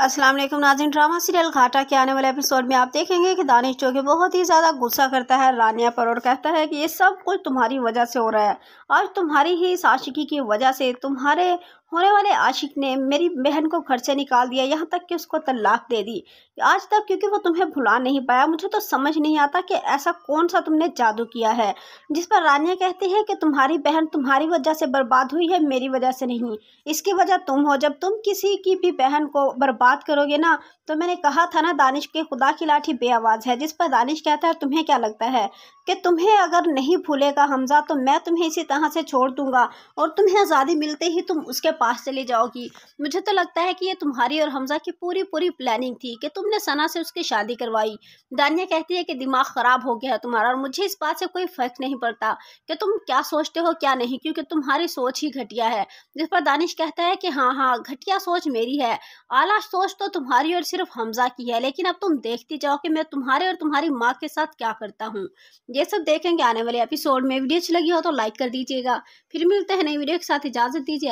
अस्सलाम वालेकुम नाजिन drama serial घाटा के आने वाले एपिसोड में आप देखेंगे कि दानिश जो कि बहुत ही ज़्यादा गुस्सा करता है रानिया पर और कहता है कि ये सब कुछ तुम्हारी वजह से हो रहा है आज तुम्हारी ही इस आशिकी की वजह से तुम्हारे होने वाले आशिक ने मेरी बहन को घर से निकाल दिया यहाँ तक कि उसको तलाक दे दी आज तक क्योंकि वो तुम्हें भुला नहीं पाया मुझे तो समझ नहीं आता कि ऐसा कौन सा तुमने जादू किया है जिस पर रानिया कहती है कि तुम्हारी बहन तुम्हारी वजह से बर्बाद हुई है मेरी वजह से नहीं इसकी वजह तुम हो जब तुम किसी की भी बहन को बर्बाद बात करोगे ना तो मैंने कहा था ना दानिश के खुदा की लाठी बे आवाज़ है जिस पर दानिश कहता है तुम्हें क्या लगता है कि तुम्हें अगर नहीं भूलेगा हमजा तो मैं तुम्हें इसी तरह से छोड़ दूंगा और तुम्हें आज़ादी मिलते ही तुम उसके पास चली जाओगी मुझे तो लगता है कि ये तुम्हारी और हमजा की पूरी पूरी प्लानिंग थी कि तुमने सना से उसकी शादी करवाई दानिया कहती है कि दिमाग ख़राब हो गया है तुम्हारा और मुझे इस बात से कोई फ़र्क नहीं पड़ता कि तुम क्या सोचते हो क्या नहीं क्योंकि तुम्हारी सोच ही घटिया है जिस पर दानिश कहता है कि हाँ हाँ घटिया सोच मेरी है आला सोच तो तुम्हारी और सिर्फ हमजा की है लेकिन अब तुम देखती जाओ कि मैं तुम्हारे और तुम्हारी माँ के साथ क्या करता हूँ ये सब देखेंगे आने वाले एपिसोड में वीडियो अच्छी लगी हो तो लाइक कर दीजिएगा फिर मिलते हैं नई वीडियो के साथ इजाज़त दीजिए